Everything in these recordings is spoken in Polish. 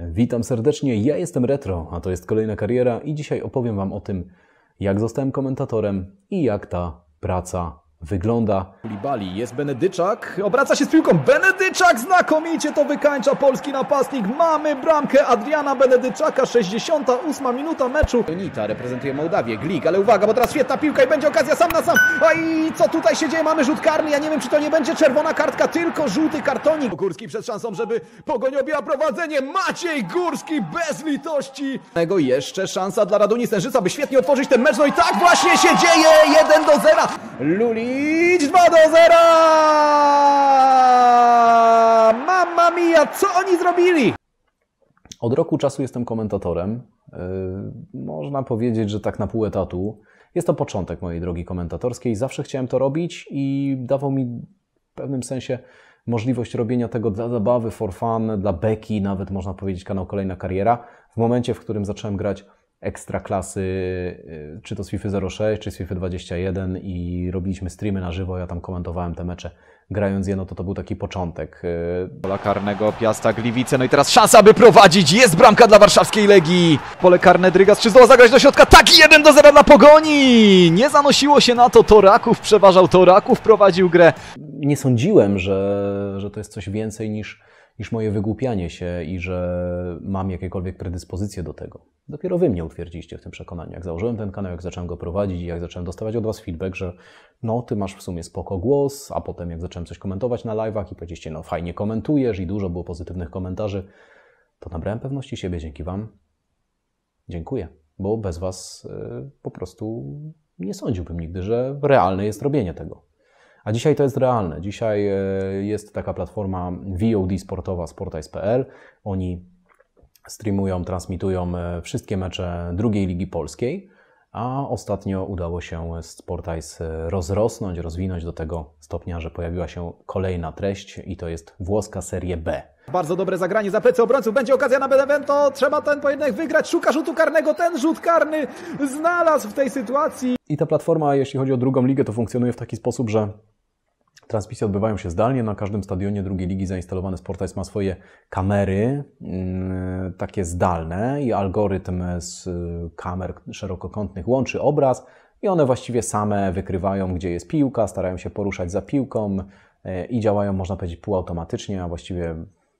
Witam serdecznie, ja jestem Retro, a to jest kolejna kariera i dzisiaj opowiem Wam o tym, jak zostałem komentatorem i jak ta praca wygląda. Libali jest Benedyczak, obraca się z piłką, Benedyczak znakomicie to wykańcza polski napastnik, mamy bramkę Adriana Benedyczaka, 68 minuta meczu. Nita reprezentuje Mołdawię, Glik, ale uwaga, bo teraz świetna piłka i będzie okazja sam na sam, a i co tutaj się dzieje, mamy rzut karny, ja nie wiem czy to nie będzie czerwona kartka, tylko żółty kartonik. Górski przed szansą, żeby Pogoń objęła prowadzenie, Maciej Górski bez litości. Jeszcze szansa dla Raduni Sężyca, by świetnie otworzyć ten mecz, no i tak właśnie się dzieje, 1 do 0. Luli Michniewicz 2 do 0! Mamma mia, co oni zrobili? Od roku czasu jestem komentatorem. Y, można powiedzieć, że tak na pół etatu. Jest to początek mojej drogi komentatorskiej. Zawsze chciałem to robić i dawał mi w pewnym sensie możliwość robienia tego dla zabawy, for fun, dla beki, nawet można powiedzieć kanał Kolejna Kariera. W momencie, w którym zacząłem grać ekstra klasy, y, czy to z FIFA 06, czy z FIFA 21 i robiliśmy streamy na żywo, ja tam komentowałem te mecze grając je, no to to był taki początek. Y, Polakarnego karnego, Piasta, Gliwice, no i teraz szansa, by prowadzić, jest bramka dla warszawskiej Legii. Pole karne, Drygas, czy zdoła zagrać do środka? Tak, 1 do 0 dla Pogoni! Nie zanosiło się na to, Toraków przeważał, Toraków prowadził grę. Nie sądziłem, że, że to jest coś więcej niż iż moje wygłupianie się i że mam jakiekolwiek predyspozycje do tego. Dopiero wy mnie utwierdziliście w tym przekonaniu. Jak założyłem ten kanał, jak zacząłem go prowadzić, i jak zacząłem dostawać od was feedback, że no, ty masz w sumie spoko głos, a potem jak zacząłem coś komentować na live'ach i powiedzieliście, no fajnie komentujesz i dużo było pozytywnych komentarzy, to nabrałem pewności siebie dzięki wam. Dziękuję, bo bez was y, po prostu nie sądziłbym nigdy, że realne jest robienie tego. A dzisiaj to jest realne. Dzisiaj e, jest taka platforma VOD sportowa sportice.pl. Oni streamują, transmitują e, wszystkie mecze drugiej ligi polskiej, a ostatnio udało się Sportice rozrosnąć, rozwinąć do tego stopnia, że pojawiła się kolejna treść i to jest włoska Serie B. Bardzo dobre zagranie za plecy obrońców. Będzie okazja na Benevento. Trzeba ten pojedynek wygrać. Szuka rzutu karnego. Ten rzut karny znalazł w tej sytuacji. I ta platforma, jeśli chodzi o drugą ligę, to funkcjonuje w taki sposób, że Transmisje odbywają się zdalnie. Na każdym stadionie drugiej ligi zainstalowany Sportice ma swoje kamery, mm, takie zdalne, i algorytm z y, kamer szerokokątnych łączy obraz, i one właściwie same wykrywają, gdzie jest piłka, starają się poruszać za piłką y, i działają, można powiedzieć, półautomatycznie, a właściwie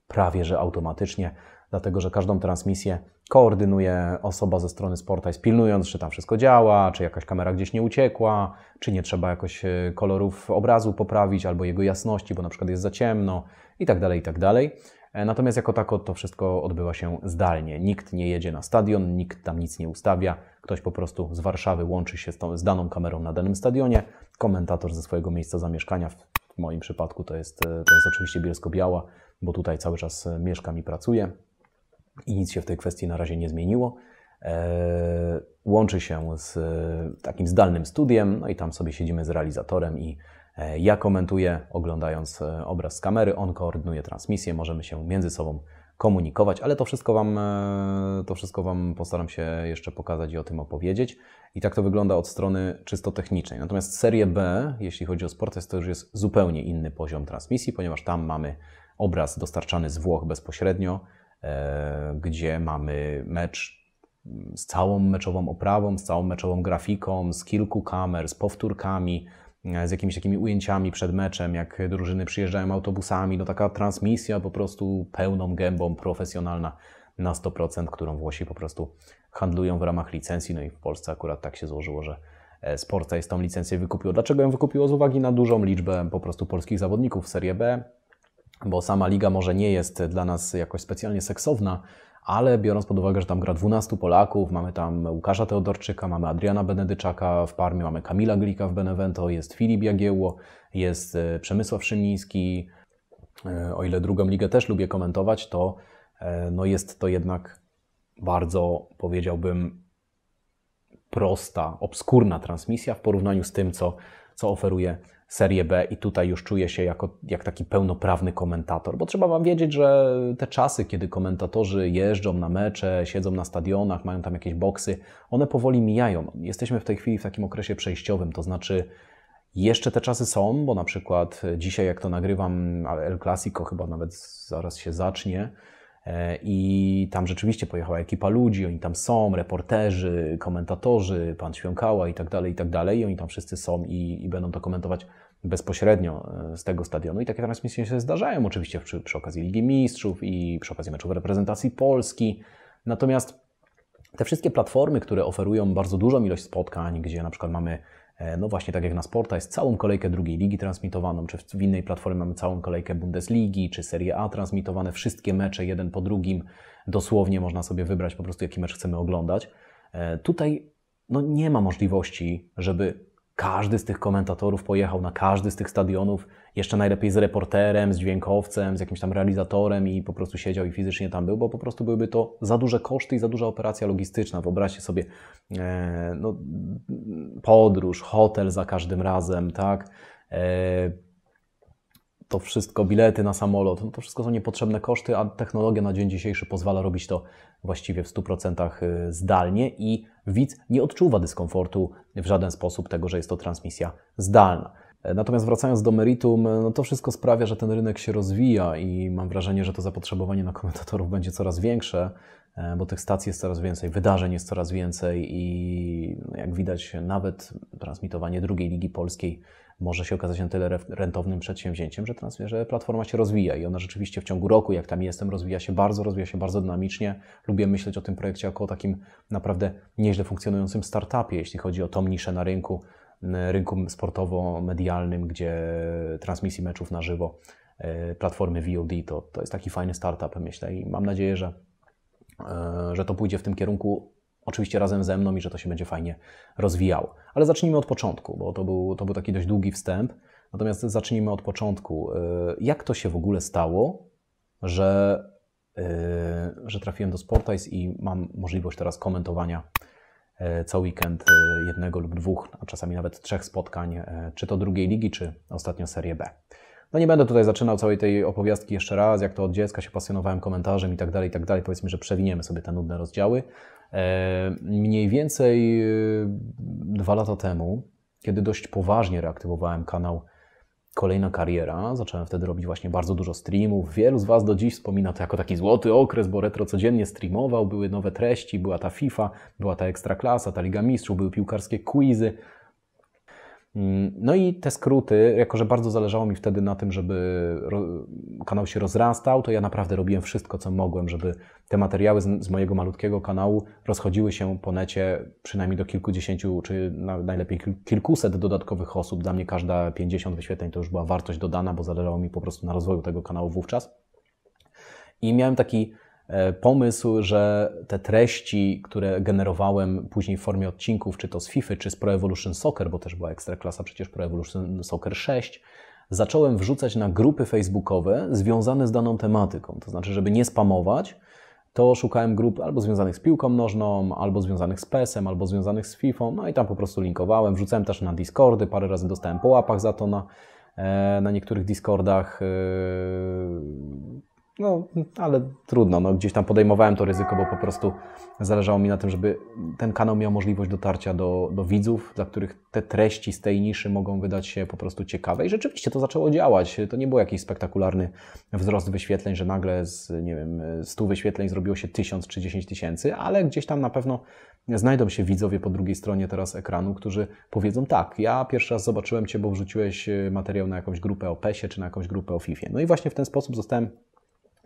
prawie że automatycznie dlatego że każdą transmisję koordynuje osoba ze strony Sportice, pilnując, czy tam wszystko działa, czy jakaś kamera gdzieś nie uciekła, czy nie trzeba jakoś e, kolorów obrazu poprawić albo jego jasności, bo na przykład jest za ciemno i tak dalej, i tak dalej. E, natomiast jako tako to wszystko odbywa się zdalnie. Nikt nie jedzie na stadion, nikt tam nic nie ustawia. Ktoś po prostu z Warszawy łączy się z, tą, z daną kamerą na danym stadionie. Komentator ze swojego miejsca zamieszkania, w moim przypadku to jest, e, to jest oczywiście Bielsko-Biała, bo tutaj cały czas mieszkam i pracuję i nic się w tej kwestii na razie nie zmieniło. E, łączy się z e, takim zdalnym studiem, no i tam sobie siedzimy z realizatorem i e, ja komentuję, oglądając obraz z kamery, on koordynuje transmisję, możemy się między sobą komunikować, ale to wszystko Wam, to wszystko wam postaram się jeszcze pokazać i o tym opowiedzieć. I tak to wygląda od strony czysto technicznej. Natomiast serię B, jeśli chodzi o Sportest, to już jest zupełnie inny poziom transmisji, ponieważ tam mamy obraz dostarczany z Włoch bezpośrednio E, gdzie mamy mecz z całą meczową oprawą, z całą meczową grafiką, z kilku kamer, z powtórkami, e, z jakimiś takimi ujęciami przed meczem, jak drużyny przyjeżdżają autobusami. No taka transmisja po prostu pełną gębą, profesjonalna na 100%, którą Włosi po prostu handlują w ramach licencji. No i w Polsce akurat tak się złożyło, że e, Sporta jest tą licencję wykupiło. Dlaczego ją wykupiło? Z uwagi na dużą liczbę po prostu polskich zawodników w Serie B, bo sama liga może nie jest dla nas jakoś specjalnie seksowna, ale biorąc pod uwagę, że tam gra 12 Polaków, mamy tam Łukasza Teodorczyka, mamy Adriana Benedyczaka w Parmie, mamy Kamila Glika w Benevento, jest Filip Jagiełło, jest e, Przemysław Szymiński. E, o ile drugą ligę też lubię komentować, to e, no jest to jednak bardzo, powiedziałbym, prosta, obskurna transmisja w porównaniu z tym, co, co oferuje Serię B i tutaj już czuję się jako, jak taki pełnoprawny komentator, bo trzeba Wam wiedzieć, że te czasy, kiedy komentatorzy jeżdżą na mecze, siedzą na stadionach, mają tam jakieś boksy, one powoli mijają. No, jesteśmy w tej chwili w takim okresie przejściowym, to znaczy jeszcze te czasy są, bo na przykład dzisiaj, jak to nagrywam, El Clasico chyba nawet zaraz się zacznie, E, I tam rzeczywiście pojechała ekipa ludzi, oni tam są, reporterzy, komentatorzy, pan Świąkała i tak dalej, i tak dalej. I oni tam wszyscy są i, i będą to komentować bezpośrednio e, z tego stadionu. I takie transmisje się zdarzają oczywiście przy, przy okazji Ligi Mistrzów i przy okazji meczów reprezentacji Polski. Natomiast te wszystkie platformy, które oferują bardzo dużą ilość spotkań, gdzie na przykład mamy E, no właśnie tak jak na Sporta jest całą kolejkę drugiej ligi transmitowaną, czy w innej platformie mamy całą kolejkę Bundesligi, czy Serie A transmitowane, wszystkie mecze jeden po drugim, dosłownie można sobie wybrać po prostu jaki mecz chcemy oglądać. E, tutaj no nie ma możliwości, żeby każdy z tych komentatorów pojechał na każdy z tych stadionów jeszcze najlepiej z reporterem, z dźwiękowcem, z jakimś tam realizatorem i po prostu siedział i fizycznie tam był, bo po prostu byłyby to za duże koszty i za duża operacja logistyczna. Wyobraźcie sobie e, no, podróż, hotel za każdym razem, tak? E, to wszystko, bilety na samolot, no to wszystko są niepotrzebne koszty, a technologia na dzień dzisiejszy pozwala robić to właściwie w 100% e, zdalnie i widz nie odczuwa dyskomfortu w żaden sposób tego, że jest to transmisja zdalna. E, natomiast wracając do meritum, e, no to wszystko sprawia, że ten rynek się rozwija i mam wrażenie, że to zapotrzebowanie na komentatorów będzie coraz większe, e, bo tych stacji jest coraz więcej, wydarzeń jest coraz więcej i no, jak widać nawet transmitowanie drugiej ligi polskiej może się okazać na tyle rentownym przedsięwzięciem, że, trans, że platforma się rozwija i ona rzeczywiście w ciągu roku, jak tam jestem, rozwija się bardzo, rozwija się bardzo dynamicznie. Lubię myśleć o tym projekcie jako o takim naprawdę nieźle funkcjonującym startupie, jeśli chodzi o tą niszę na rynku, E, rynku sportowo-medialnym, gdzie transmisji meczów na żywo, e, platformy VOD, to, to jest taki fajny startup, myślę. I mam nadzieję, że, e, że to pójdzie w tym kierunku, oczywiście razem ze mną i że to się będzie fajnie rozwijało. Ale zacznijmy od początku, bo to był, to był taki dość długi wstęp. Natomiast zacznijmy od początku. Jak to się w ogóle stało, że, że trafiłem do Sportice i mam możliwość teraz komentowania E, co weekend e, jednego lub dwóch, a czasami nawet trzech spotkań, e, czy to drugiej ligi, czy ostatnio Serie B. No nie będę tutaj zaczynał całej tej opowiastki jeszcze raz, jak to od dziecka się pasjonowałem komentarzem i tak dalej, i tak dalej. Powiedzmy, że przewiniemy sobie te nudne rozdziały. Mniej więcej dwa lata temu, kiedy dość poważnie reaktywowałem kanał Kolejna kariera, zacząłem wtedy robić właśnie bardzo dużo streamów. Wielu z Was do dziś wspomina to jako taki złoty okres, bo retro codziennie streamował, były nowe treści, była ta FIFA, była ta Ekstraklasa, ta Liga Mistrzów, były piłkarskie quizy, Mm, no i te skróty, jako że bardzo zależało mi wtedy na tym, żeby kanał się rozrastał, to ja naprawdę robiłem wszystko, co mogłem, żeby te materiały z, z mojego malutkiego kanału rozchodziły się po necie przynajmniej do kilkudziesięciu, czy najlepiej kilkuset dodatkowych osób. Dla mnie każda 50 wyświetleń to już była wartość dodana, bo zależało mi po prostu na rozwoju tego kanału wówczas. I miałem taki E, pomysł, że te treści, które generowałem później w formie odcinków, czy to z FIFA, czy z Pro Evolution Soccer, bo też była ekstraklasa przecież Pro Evolution Soccer 6, zacząłem wrzucać na grupy facebookowe związane z daną tematyką. To znaczy, żeby nie spamować, to szukałem grup albo związanych z piłką nożną, albo związanych z PES-em, albo związanych z FIFA, no i tam po prostu linkowałem. Wrzucałem też na Discordy, parę razy dostałem po łapach za to na, e, na niektórych Discordach. E, no, ale trudno, no, gdzieś tam podejmowałem to ryzyko, bo po prostu zależało mi na tym, żeby ten kanał miał możliwość dotarcia do, do widzów, dla których te treści z tej niszy mogą wydać się po prostu ciekawe. I rzeczywiście to zaczęło działać. To nie był jakiś spektakularny wzrost wyświetleń, że nagle z, nie wiem, 100 wyświetleń zrobiło się 1000 czy 10 tysięcy, ale gdzieś tam na pewno znajdą się widzowie po drugiej stronie teraz ekranu, którzy powiedzą tak, ja pierwszy raz zobaczyłem Cię, bo wrzuciłeś e, materiał na jakąś grupę o pesie ie czy na jakąś grupę o FIFA. No i właśnie w ten sposób zostałem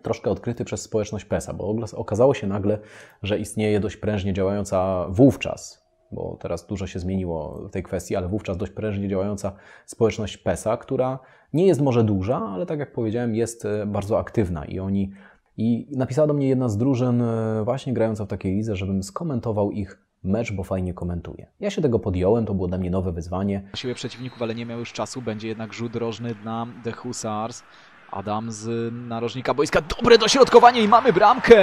troszkę odkryty przez społeczność PESA, bo okazało się nagle, że istnieje dość prężnie działająca wówczas, bo teraz dużo się zmieniło w tej kwestii, ale wówczas dość prężnie działająca społeczność PESA, która nie jest może duża, ale tak jak powiedziałem, jest e, bardzo aktywna i oni. I napisała do mnie jedna z drużyn, e, właśnie grająca w takiej lidze, żebym skomentował ich mecz, bo fajnie komentuje. Ja się tego podjąłem, to było dla mnie nowe wyzwanie. Siebie przeciwników, ale nie miał już czasu, będzie jednak rzut rożny dla The Hussars. Adam z narożnika boiska. Dobre dośrodkowanie i mamy bramkę.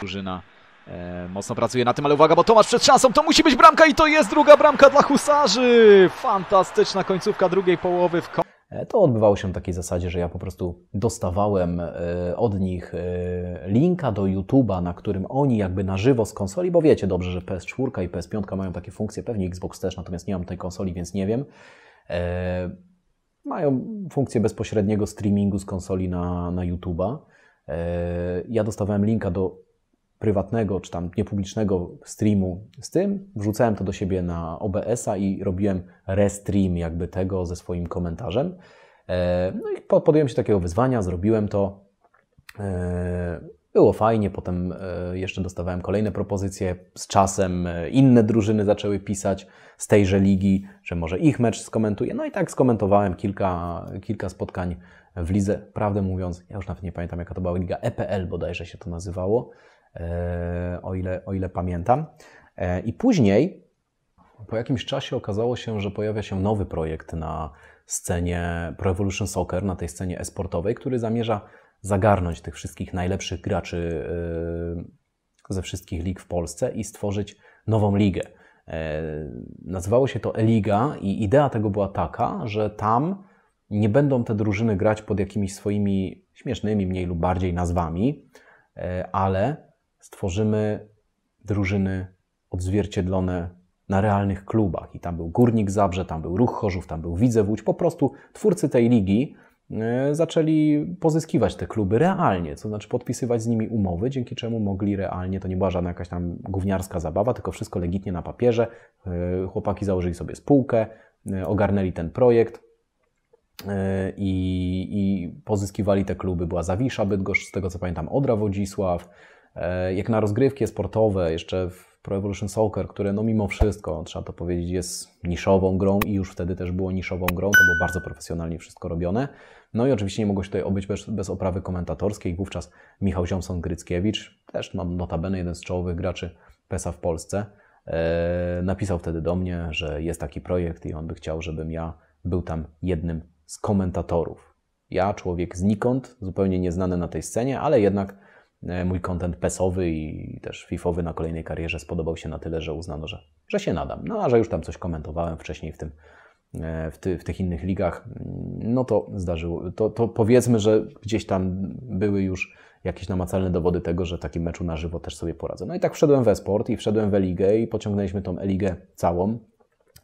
Drużyna e, mocno pracuje na tym, ale uwaga, bo Tomasz przed szansą. To musi być bramka i to jest druga bramka dla Husarzy. Fantastyczna końcówka drugiej połowy w e, to odbywało się w takiej zasadzie, że ja po prostu dostawałem e, od nich e, linka do YouTube'a, na którym oni jakby na żywo z konsoli, bo wiecie dobrze, że PS4 i PS5 mają takie funkcje, pewnie Xbox też, natomiast nie mam tej konsoli, więc nie wiem mają funkcję bezpośredniego streamingu z konsoli na, na YouTube'a. E, ja dostawałem linka do prywatnego czy tam niepublicznego streamu z tym, wrzucałem to do siebie na OBS-a i robiłem restream jakby tego ze swoim komentarzem. E, no i podjąłem się takiego wyzwania, zrobiłem to. E, było fajnie, potem e, jeszcze dostawałem kolejne propozycje. Z czasem e, inne drużyny zaczęły pisać z tejże ligi, że może ich mecz skomentuję. No i tak skomentowałem kilka, kilka spotkań w lidze. Prawdę mówiąc, ja już nawet nie pamiętam, jaka to była liga EPL bodajże się to nazywało, e, o ile, o ile pamiętam. I później, po jakimś czasie okazało się, że pojawia się nowy projekt na scenie Pro Evolution Soccer, na tej scenie esportowej, który zamierza zagarnąć tych wszystkich najlepszych graczy e, ze wszystkich lig w Polsce i stworzyć nową ligę. E, nazywało się to E-Liga i idea tego była taka, że tam nie będą te drużyny grać pod jakimiś swoimi śmiesznymi, mniej lub bardziej nazwami, e, ale stworzymy drużyny odzwierciedlone na realnych klubach. I tam był Górnik Zabrze, tam był Ruch Chorzów, tam był Widzew Łódź. Po prostu twórcy tej ligi E, zaczęli pozyskiwać te kluby realnie, to znaczy podpisywać z nimi umowy, dzięki czemu mogli realnie, to nie była żadna jakaś tam gówniarska zabawa, tylko wszystko legitnie na papierze. E, chłopaki założyli sobie spółkę, e, ogarnęli ten projekt, i, i, pozyskiwali te kluby. Była Zawisza, Bydgoszcz, z tego co pamiętam, Odra, Wodzisław. Jak na rozgrywki sportowe, jeszcze w Pro Evolution Soccer, które no mimo wszystko, trzeba to powiedzieć, jest niszową grą i już wtedy też było niszową grą, to było bardzo profesjonalnie wszystko robione. No i oczywiście nie mogło się tutaj obyć bez, bez oprawy komentatorskiej. Wówczas Michał Ziomson-Gryckiewicz, też mam no, notabene jeden z czołowych graczy PESA w Polsce, e, napisał wtedy do mnie, że jest taki projekt i on by chciał, żebym ja był tam jednym z komentatorów. Ja, człowiek znikąd, zupełnie nieznany na tej scenie, ale jednak E, mój kontent pesowy i też fifowy na kolejnej karierze spodobał się na tyle, że uznano, że, że się nadam. No a że już tam coś komentowałem wcześniej w tym e, w, ty, w, tych innych ligach, mm, no to zdarzyło. To, to powiedzmy, że gdzieś tam były już jakieś namacalne dowody tego, że taki takim meczu na żywo też sobie poradzę. No i tak wszedłem w e-sport i wszedłem w e-ligę i pociągnęliśmy tą e-ligę całą.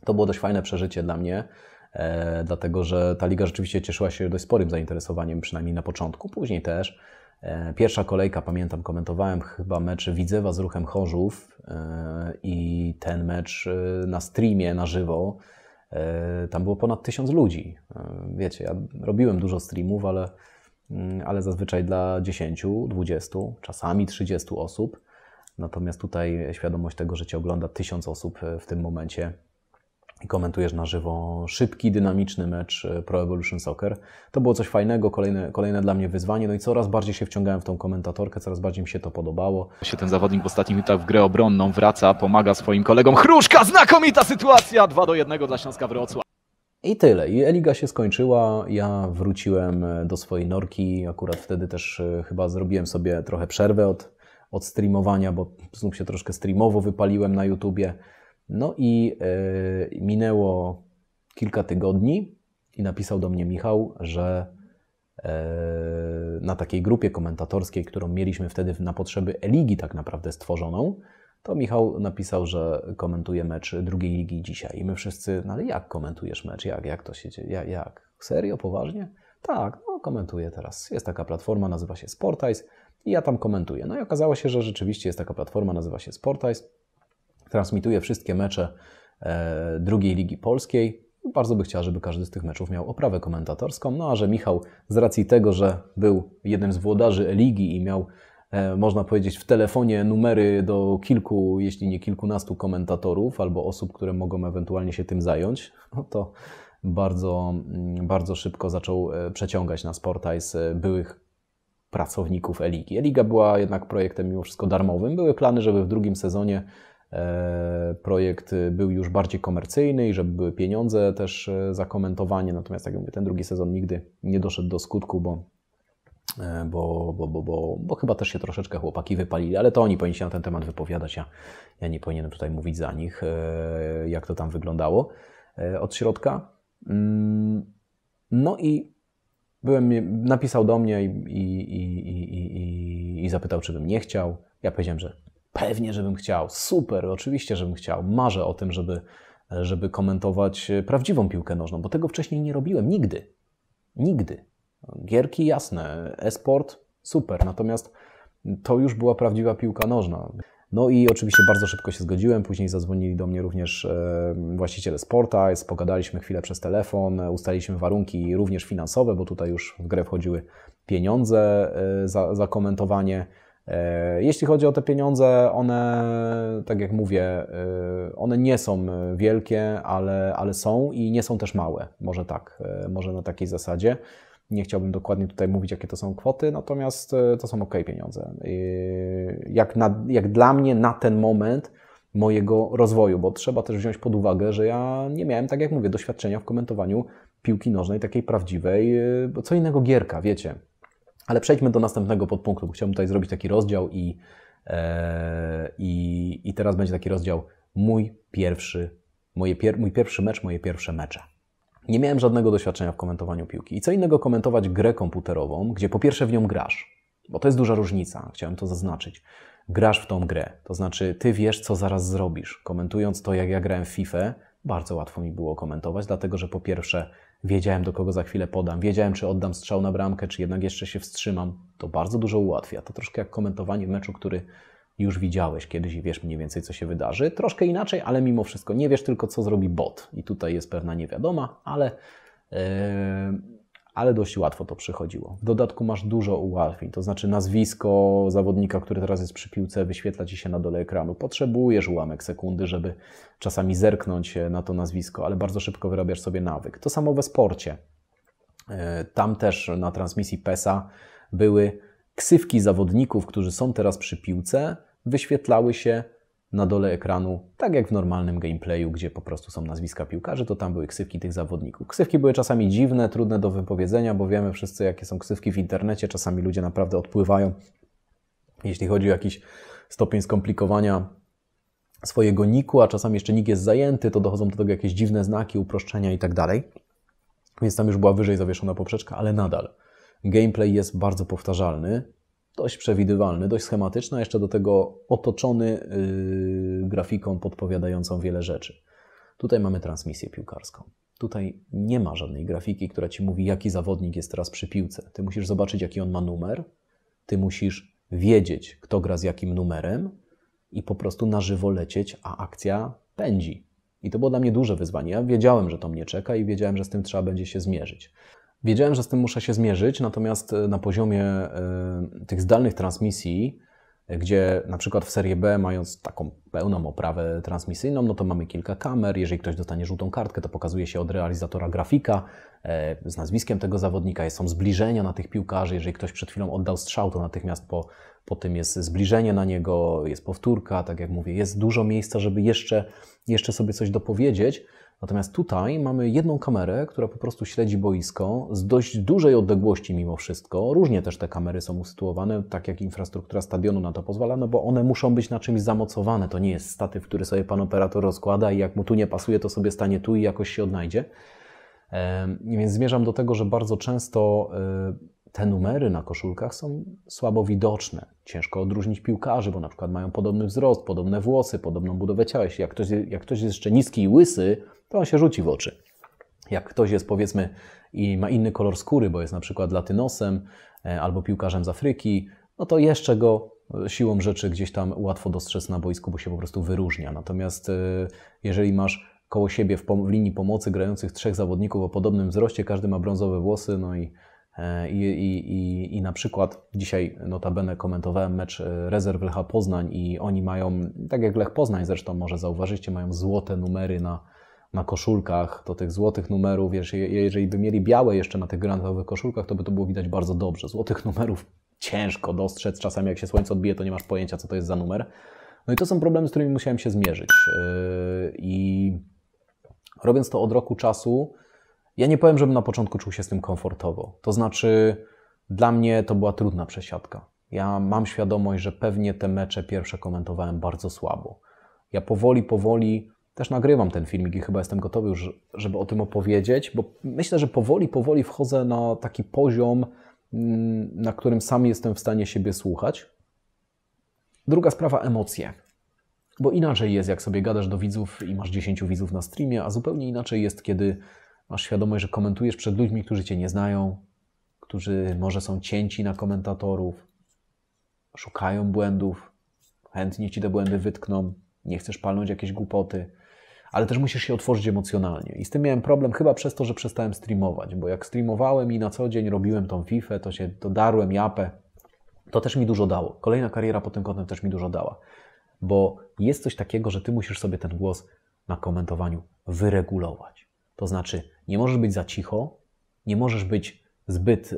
To było dość fajne przeżycie dla mnie, e, dlatego że ta liga rzeczywiście cieszyła się dość sporym zainteresowaniem, przynajmniej na początku, później też. E, pierwsza kolejka, pamiętam, komentowałem chyba mecz Widzewa z Ruchem Chorzów e, i ten mecz e, na streamie, na żywo, tam było ponad tysiąc ludzi. Wiecie, ja robiłem dużo streamów, ale, mm, ale zazwyczaj dla 10, 20, czasami 30 osób. Natomiast tutaj świadomość tego, że cię ogląda tysiąc osób w tym momencie, i komentujesz na żywo szybki, dynamiczny mecz e, Pro Evolution Soccer. To było coś fajnego, kolejne, kolejne dla mnie wyzwanie, no i coraz bardziej się wciągałem w tą komentatorkę, coraz bardziej mi się to podobało. Się ten zawodnik w ostatnim minutach w grę obronną wraca, pomaga swoim kolegom. Chruszka, znakomita sytuacja! 2 do 1 dla Śląska Wrocław. I tyle. I Eliga się skończyła. Ja wróciłem e, do swojej norki. Akurat wtedy też e, chyba zrobiłem sobie trochę przerwę od, od streamowania, bo znów się troszkę streamowo wypaliłem na YouTubie. No i e, minęło kilka tygodni i napisał do mnie Michał, że e, na takiej grupie komentatorskiej, którą mieliśmy wtedy na potrzeby Eligi tak naprawdę stworzoną, to Michał napisał, że komentuje mecz drugiej ligi dzisiaj. I my wszyscy, no ale jak komentujesz mecz? Jak, jak to się dzieje? Jak, jak? Serio? Poważnie? Tak, no komentuję teraz. Jest taka platforma, nazywa się Sportice i ja tam komentuję. No i okazało się, że rzeczywiście jest taka platforma, nazywa się Sportice transmituje wszystkie mecze e, drugiej Ligi Polskiej. Bardzo by chciała, żeby każdy z tych meczów miał oprawę komentatorską. No a że Michał, z racji tego, że był jednym z włodarzy ligi i miał, e, można powiedzieć, w telefonie numery do kilku, jeśli nie kilkunastu komentatorów albo osób, które mogą ewentualnie się tym zająć, no to bardzo, mm, bardzo szybko zaczął e, przeciągać na z byłych pracowników Eligi. Eliga była jednak projektem mimo wszystko darmowym. Były plany, żeby w drugim sezonie E, projekt był już bardziej komercyjny i żeby były pieniądze też e, za komentowanie. Natomiast, tak jak mówię, ten drugi sezon nigdy nie doszedł do skutku, bo, e, bo, bo, bo, bo, bo chyba też się troszeczkę chłopaki wypalili, ale to oni powinni się na ten temat wypowiadać. Ja, ja nie powinienem tutaj mówić za nich, jak to tam wyglądało od środka. Mm, no i byłem, napisał do mnie i, i, i, i, i zapytał, czy bym nie chciał. Ja powiedziałem, że Pewnie, żebym chciał. Super, oczywiście, żebym chciał. Marzę o tym, żeby, żeby komentować e, prawdziwą piłkę nożną, bo tego wcześniej nie robiłem nigdy. Nigdy. Gierki jasne, e-sport super, natomiast to już była prawdziwa piłka nożna. No i oczywiście bardzo szybko się zgodziłem. Później zadzwonili do mnie również e, właściciele Sportice, pogadaliśmy chwilę przez telefon, ustaliliśmy warunki również finansowe, bo tutaj już w grę wchodziły pieniądze e, za, za komentowanie. E, jeśli chodzi o te pieniądze, one, tak jak mówię, e, one nie są e, wielkie, ale, ale są i nie są też małe. Może tak, może na takiej zasadzie. Nie chciałbym dokładnie tutaj mówić, jakie to są kwoty, natomiast to są ok pieniądze. Jak, na, jak dla mnie na ten moment mojego rozwoju, bo trzeba też wziąć pod uwagę, że ja nie miałem, tak jak mówię, doświadczenia w komentowaniu piłki nożnej, takiej prawdziwej, bo co innego gierka, wiecie. Ale przejdźmy do następnego podpunktu, bo chciałbym tutaj zrobić taki rozdział i, e, i, i teraz będzie taki rozdział mój pierwszy, moje pier, mój pierwszy mecz, moje pierwsze mecze. Nie miałem żadnego doświadczenia w komentowaniu piłki. I co innego komentować grę komputerową, gdzie po pierwsze w nią grasz, bo to jest duża różnica, chciałem to zaznaczyć. Grasz w tą grę, to znaczy ty wiesz, co zaraz zrobisz. Komentując to, jak ja grałem w FIFA, bardzo łatwo mi było komentować, dlatego że po pierwsze Wiedziałem, do kogo za chwilę podam, wiedziałem, czy oddam strzał na bramkę, czy jednak jeszcze się wstrzymam. To bardzo dużo ułatwia. To troszkę jak komentowanie meczu, który już widziałeś kiedyś i wiesz mniej więcej, co się wydarzy. Troszkę inaczej, ale mimo wszystko nie wiesz tylko, co zrobi bot. I tutaj jest pewna niewiadoma, ale. Yy ale dość łatwo to przychodziło. W dodatku masz dużo ułatwień, to znaczy nazwisko zawodnika, który teraz jest przy piłce, wyświetla ci się na dole ekranu. Potrzebujesz ułamek sekundy, żeby czasami zerknąć e, na to nazwisko, ale bardzo szybko wyrabiasz sobie nawyk. To samo we sporcie. E, tam też na transmisji PESA były ksywki zawodników, którzy są teraz przy piłce, wyświetlały się na dole ekranu, tak jak w normalnym gameplayu, gdzie po prostu są nazwiska piłkarzy, to tam były ksywki tych zawodników. Ksywki były czasami dziwne, trudne do wypowiedzenia, bo wiemy wszyscy, jakie są ksywki w internecie. Czasami ludzie naprawdę odpływają, jeśli chodzi o jakiś stopień skomplikowania swojego niku, a czasami jeszcze nik jest zajęty, to dochodzą do tego jakieś dziwne znaki, uproszczenia i tak dalej. Więc tam już była wyżej zawieszona poprzeczka, ale nadal gameplay jest bardzo powtarzalny dość przewidywalny, dość schematyczny, a jeszcze do tego otoczony yy, grafiką podpowiadającą wiele rzeczy. Tutaj mamy transmisję piłkarską. Tutaj nie ma żadnej grafiki, która ci mówi, jaki zawodnik jest teraz przy piłce. Ty musisz zobaczyć, jaki on ma numer, ty musisz wiedzieć, kto gra z jakim numerem i po prostu na żywo lecieć, a akcja pędzi. I to było dla mnie duże wyzwanie. Ja wiedziałem, że to mnie czeka i wiedziałem, że z tym trzeba będzie się zmierzyć. Wiedziałem, że z tym muszę się zmierzyć, natomiast e, na poziomie e, tych zdalnych transmisji, e, gdzie na przykład w serii B, mając taką pełną oprawę transmisyjną, no to mamy kilka kamer. Jeżeli ktoś dostanie żółtą kartkę, to pokazuje się od realizatora grafika z nazwiskiem tego zawodnika. Są zbliżenia na tych piłkarzy. Jeżeli ktoś przed chwilą oddał strzał, to natychmiast po, po tym jest zbliżenie na niego, jest powtórka. Tak jak mówię, jest dużo miejsca, żeby jeszcze, jeszcze sobie coś dopowiedzieć. Natomiast tutaj mamy jedną kamerę, która po prostu śledzi boisko z dość dużej odległości mimo wszystko. Różnie też te kamery są usytuowane, tak jak infrastruktura stadionu na to pozwala, no bo one muszą być na czymś zamocowane. To nie jest statyw, który sobie pan operator rozkłada i jak mu tu nie pasuje, to sobie stanie tu i jakoś się odnajdzie. Więc zmierzam do tego, że bardzo często te numery na koszulkach są słabo widoczne. Ciężko odróżnić piłkarzy, bo na przykład mają podobny wzrost, podobne włosy, podobną budowę ciała. Jeśli jak ktoś, jak ktoś jest jeszcze niski i łysy, to on się rzuci w oczy. Jak ktoś jest powiedzmy i ma inny kolor skóry, bo jest na przykład latynosem e, albo piłkarzem z Afryki, no to jeszcze go e, siłą rzeczy gdzieś tam łatwo dostrzec na boisku, bo się po prostu wyróżnia. Natomiast e, jeżeli masz koło siebie w, w linii pomocy grających trzech zawodników o podobnym wzroście, każdy ma brązowe włosy, no i E, I, i, I na przykład dzisiaj notabene komentowałem mecz e, rezerw Lecha Poznań i oni mają, tak jak Lech Poznań zresztą może zauważycie, mają złote numery na, na koszulkach, to tych złotych numerów, jeżeli, jeżeli by mieli białe jeszcze na tych granatowych koszulkach, to by to było widać bardzo dobrze. Złotych numerów ciężko dostrzec, czasami jak się słońce odbije, to nie masz pojęcia, co to jest za numer. No i to są problemy, z którymi musiałem się zmierzyć. E, I robiąc to od roku czasu, ja nie powiem, żebym na początku czuł się z tym komfortowo. To znaczy, dla mnie to była trudna przesiadka. Ja mam świadomość, że pewnie te mecze pierwsze komentowałem bardzo słabo. Ja powoli, powoli też nagrywam ten filmik i chyba jestem gotowy już, żeby o tym opowiedzieć, bo myślę, że powoli, powoli wchodzę na taki poziom, mm, na którym sam jestem w stanie siebie słuchać. Druga sprawa emocje. Bo inaczej jest, jak sobie gadasz do widzów i masz 10 widzów na streamie, a zupełnie inaczej jest, kiedy Masz świadomość, że komentujesz przed ludźmi, którzy cię nie znają, którzy może są cięci na komentatorów, szukają błędów, chętnie ci te błędy wytkną, nie chcesz palnąć jakieś głupoty, ale też musisz się otworzyć emocjonalnie. I z tym miałem problem chyba przez to, że przestałem streamować, bo jak streamowałem i na co dzień robiłem tą FIFA, to się dodarłem japę, to też mi dużo dało. Kolejna kariera pod tym kątem też mi dużo dała, bo jest coś takiego, że ty musisz sobie ten głos na komentowaniu wyregulować. To znaczy, nie możesz być za cicho, nie możesz być zbyt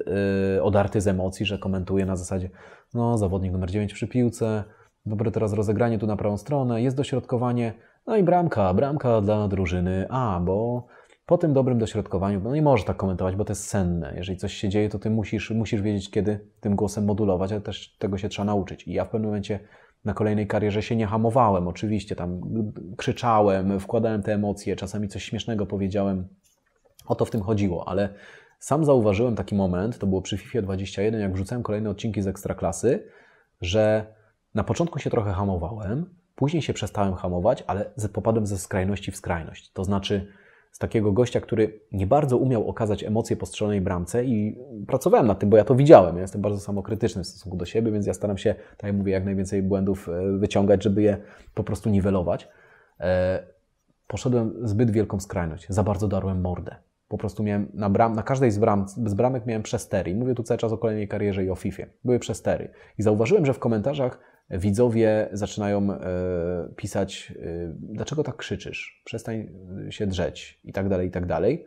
yy, odarty z emocji, że komentuje na zasadzie, no, zawodnik numer 9 przy piłce, dobre teraz rozegranie tu na prawą stronę, jest dośrodkowanie, no i bramka, bramka dla drużyny A, bo po tym dobrym dośrodkowaniu, no nie możesz tak komentować, bo to jest senne. Jeżeli coś się dzieje, to ty musisz, musisz wiedzieć, kiedy tym głosem modulować, ale też tego się trzeba nauczyć. I ja w pewnym momencie na kolejnej karierze się nie hamowałem, oczywiście, tam krzyczałem, wkładałem te emocje, czasami coś śmiesznego powiedziałem, o to w tym chodziło, ale sam zauważyłem taki moment, to było przy FIFA 21, jak wrzucałem kolejne odcinki z Ekstraklasy, że na początku się trochę hamowałem, później się przestałem hamować, ale popadłem ze skrajności w skrajność. To znaczy z takiego gościa, który nie bardzo umiał okazać emocje po strzelonej bramce i pracowałem nad tym, bo ja to widziałem. Ja jestem bardzo samokrytyczny w stosunku do siebie, więc ja staram się, tak jak mówię, jak najwięcej błędów e, wyciągać, żeby je po prostu niwelować. E, poszedłem zbyt wielką skrajność, za bardzo darłem mordę po prostu miałem na, bram, na każdej z, bram, z bramek miałem przestery. Mówię tu cały czas o kolejnej karierze i o FIFA. Były przestery. I zauważyłem, że w komentarzach widzowie zaczynają e, pisać, e, dlaczego tak krzyczysz, przestań e, się drzeć i tak dalej, i tak dalej.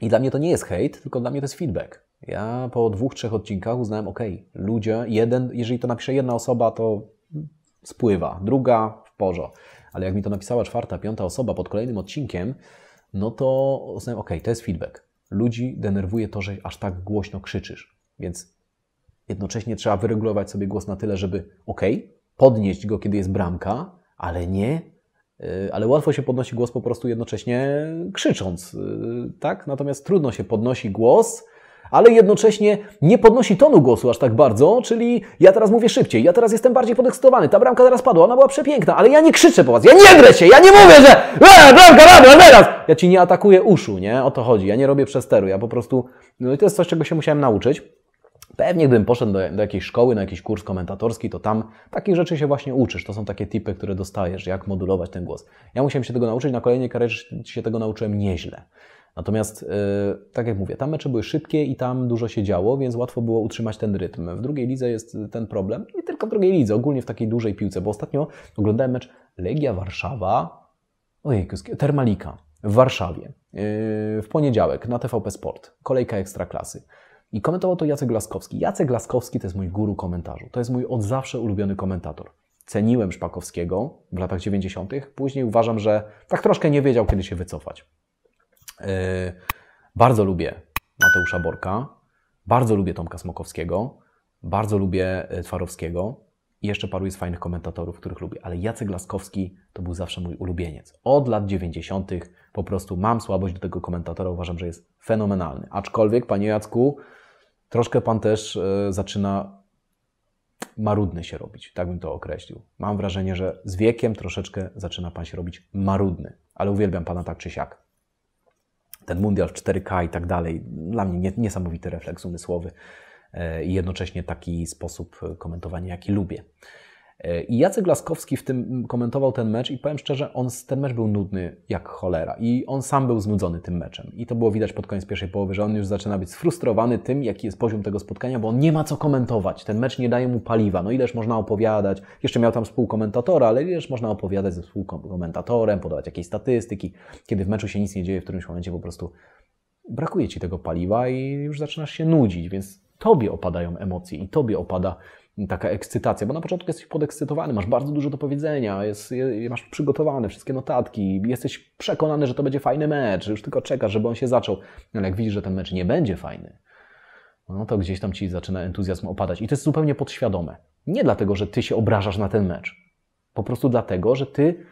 I dla mnie to nie jest hejt, tylko dla mnie to jest feedback. Ja po dwóch, trzech odcinkach uznałem, ok, ludzie, jeden, jeżeli to napisze jedna osoba, to spływa, druga w porze. Ale jak mi to napisała czwarta, piąta osoba pod kolejnym odcinkiem, no to uznałem, ok, to jest feedback. Ludzi denerwuje to, że aż tak głośno krzyczysz, więc jednocześnie trzeba wyregulować sobie głos na tyle, żeby ok, podnieść go, kiedy jest bramka, ale nie, y, ale łatwo się podnosi głos po prostu jednocześnie krzycząc, y, tak? Natomiast trudno się podnosi głos, ale jednocześnie nie podnosi tonu głosu aż tak bardzo, czyli ja teraz mówię szybciej, ja teraz jestem bardziej podekscytowany, ta bramka teraz padła, ona była przepiękna, ale ja nie krzyczę po was, ja nie grę się, ja nie mówię, że e, bramka padła teraz! Ja ci nie atakuję uszu, nie? O to chodzi, ja nie robię przesteru, ja po prostu, no i to jest coś, czego się musiałem nauczyć. Pewnie gdybym poszedł do, do, jakiejś szkoły, na jakiś kurs komentatorski, to tam takich rzeczy się właśnie uczysz. To są takie tipy, które dostajesz, jak modulować ten głos. Ja musiałem się tego nauczyć, na kolejnej karierze się tego nauczyłem nieźle. Natomiast, y, tak jak mówię, tam mecze były szybkie i tam dużo się działo, więc łatwo było utrzymać ten rytm. W drugiej lidze jest y, ten problem, nie tylko w drugiej lidze, ogólnie w takiej dużej piłce, bo ostatnio oglądałem mecz Legia Warszawa, ojej, Termalika w Warszawie y, w poniedziałek na TVP Sport, kolejka ekstraklasy. I komentował to Jacek Laskowski. Jacek Laskowski to jest mój guru komentarzu. To jest mój od zawsze ulubiony komentator. Ceniłem Szpakowskiego w latach 90., później uważam, że tak troszkę nie wiedział, kiedy się wycofać. Y, bardzo lubię Mateusza Borka, bardzo lubię Tomka Smokowskiego, bardzo lubię y, Twarowskiego i jeszcze paru jest fajnych komentatorów, których lubię, ale Jacek Laskowski to był zawsze mój ulubieniec. Od lat 90. po prostu mam słabość do tego komentatora, uważam, że jest fenomenalny. Aczkolwiek, panie Jacku, troszkę pan też y, zaczyna marudny się robić, tak bym to określił. Mam wrażenie, że z wiekiem troszeczkę zaczyna pan się robić marudny, ale uwielbiam pana tak czy siak ten mundial w 4K i tak dalej. Dla mnie niesamowity refleks umysłowy e, i jednocześnie taki sposób komentowania, jaki lubię. E, I Jacek Laskowski w tym mm, komentował ten mecz i powiem szczerze, on, ten mecz był nudny jak cholera i on sam był znudzony tym meczem. I to było widać pod koniec pierwszej połowy, że on już zaczyna być sfrustrowany tym, jaki jest poziom tego spotkania, bo on nie ma co komentować. Ten mecz nie daje mu paliwa. No ileż można opowiadać, jeszcze miał tam współkomentatora, ale ileż można opowiadać ze współkomentatorem, podawać jakieś statystyki, kiedy w meczu się nic nie dzieje, w którymś momencie po prostu brakuje ci tego paliwa i już zaczynasz się nudzić, więc tobie opadają emocje i tobie opada taka ekscytacja, bo na początku jesteś podekscytowany, masz bardzo dużo do powiedzenia, jest, masz przygotowane wszystkie notatki, jesteś przekonany, że to będzie fajny mecz, już tylko czekasz, żeby on się zaczął. No ale jak widzisz, że ten mecz nie będzie fajny, no to gdzieś tam ci zaczyna entuzjazm opadać. I to jest zupełnie podświadome. Nie dlatego, że ty się obrażasz na ten mecz. Po prostu dlatego, że ty,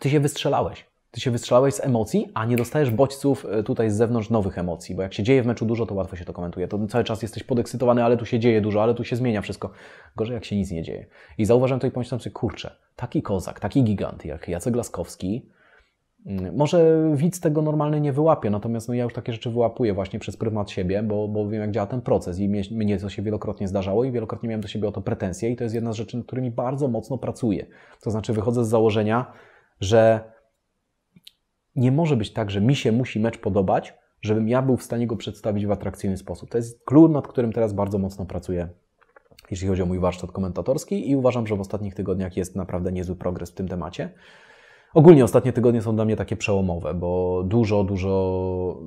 ty się wystrzelałeś. Ty się wystrzelałeś z emocji, a nie dostajesz bodźców e, tutaj z zewnątrz nowych emocji, bo jak się dzieje w meczu dużo, to łatwo się to komentuje. To cały czas jesteś podekscytowany, ale tu się dzieje dużo, ale tu się zmienia wszystko. Gorzej jak się nic nie dzieje. I zauważam to i pomyślałem sobie, kurczę, taki kozak, taki gigant jak Jacek Laskowski, mm, może widz tego normalny nie wyłapie, natomiast no ja już takie rzeczy wyłapuję właśnie przez pryzmat siebie, bo, bo wiem jak działa ten proces i mnie, mnie to się wielokrotnie zdarzało i wielokrotnie miałem do siebie o to pretensje i to jest jedna z rzeczy, nad którymi bardzo mocno pracuję. To znaczy wychodzę z założenia, że nie może być tak, że mi się musi mecz podobać, żebym ja był w stanie go przedstawić w atrakcyjny sposób. To jest klucz, nad którym teraz bardzo mocno pracuję, jeśli chodzi o mój warsztat komentatorski i uważam, że w ostatnich tygodniach jest naprawdę niezły progres w tym temacie. Ogólnie ostatnie tygodnie są dla mnie takie przełomowe, bo dużo, dużo,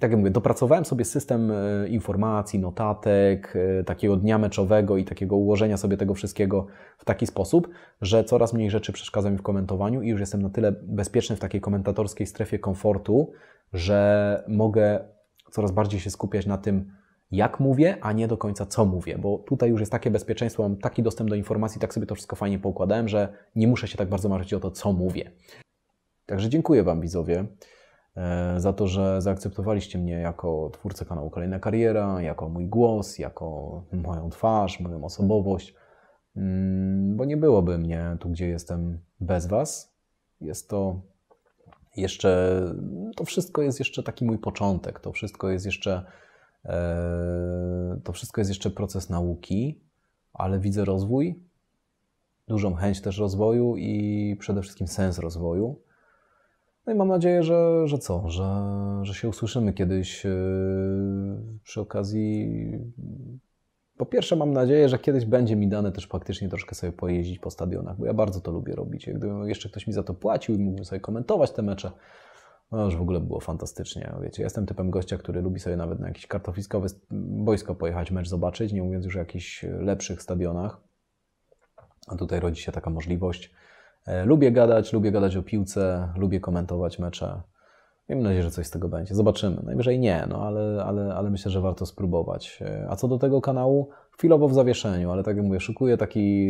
tak jak mówię, dopracowałem sobie system e, informacji, notatek, e, takiego dnia meczowego i takiego ułożenia sobie tego wszystkiego w taki sposób, że coraz mniej rzeczy przeszkadza mi w komentowaniu i już jestem na tyle bezpieczny w takiej komentatorskiej strefie komfortu, że mogę coraz bardziej się skupiać na tym, jak mówię, a nie do końca co mówię, bo tutaj już jest takie bezpieczeństwo, mam taki dostęp do informacji, tak sobie to wszystko fajnie poukładałem, że nie muszę się tak bardzo martwić o to, co mówię. Także dziękuję Wam widzowie e, za to, że zaakceptowaliście mnie jako twórcę kanału Kolejna Kariera, jako mój głos, jako moją twarz, moją osobowość, mm, bo nie byłoby mnie tu, gdzie jestem bez Was. Jest to jeszcze, to wszystko jest jeszcze taki mój początek, to wszystko jest jeszcze Eee, to wszystko jest jeszcze proces nauki, ale widzę rozwój, dużą chęć też rozwoju i przede wszystkim sens rozwoju. No i mam nadzieję, że, że co, że, że się usłyszymy kiedyś eee, przy okazji. Po pierwsze, mam nadzieję, że kiedyś będzie mi dane też faktycznie troszkę sobie pojeździć po stadionach, bo ja bardzo to lubię robić. Gdyby jeszcze ktoś mi za to płacił i mógłbym sobie komentować te mecze, no już w ogóle było fantastycznie. Wiecie, jestem typem gościa, który lubi sobie nawet na jakiś kartofiskowy boisko pojechać, mecz zobaczyć, nie mówiąc już o jakichś lepszych stadionach. A tutaj rodzi się taka możliwość. E, lubię gadać, lubię gadać o piłce, lubię komentować mecze. Miejmy nadzieję, że coś z tego będzie. Zobaczymy. Najwyżej nie, no ale, ale, ale myślę, że warto spróbować. E, a co do tego kanału, chwilowo w zawieszeniu, ale tak jak mówię, szykuję taki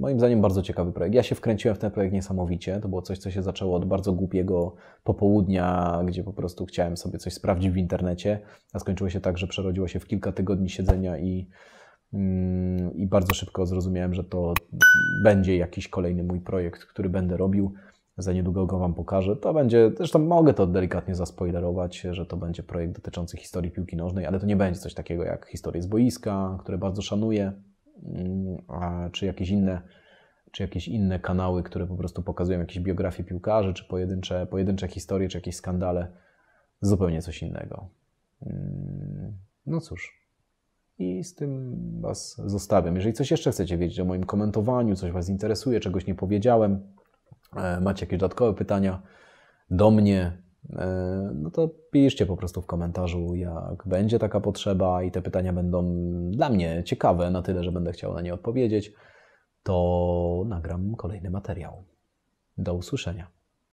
moim zdaniem bardzo ciekawy projekt. Ja się wkręciłem w ten projekt niesamowicie. To było coś, co się zaczęło od bardzo głupiego popołudnia, gdzie po prostu chciałem sobie coś sprawdzić w internecie, a skończyło się tak, że przerodziło się w kilka tygodni siedzenia i, mm, i bardzo szybko zrozumiałem, że to będzie jakiś kolejny mój projekt, który będę robił. Za niedługo go Wam pokażę. To będzie, zresztą mogę to delikatnie zaspoilerować, że to będzie projekt dotyczący historii piłki nożnej, ale to nie będzie coś takiego jak historia z boiska, które bardzo szanuję, mm, czy jakieś inne czy jakieś inne kanały, które po prostu pokazują jakieś biografie piłkarzy, czy pojedyncze, pojedyncze historie, czy jakieś skandale. Zupełnie coś innego. Mm, no cóż. I z tym Was zostawiam. Jeżeli coś jeszcze chcecie wiedzieć o moim komentowaniu, coś Was interesuje, czegoś nie powiedziałem, E, macie jakieś dodatkowe pytania do mnie, e, no to piszcie po prostu w komentarzu, jak będzie taka potrzeba i te pytania będą dla mnie ciekawe na tyle, że będę chciał na nie odpowiedzieć, to nagram kolejny materiał. Do usłyszenia.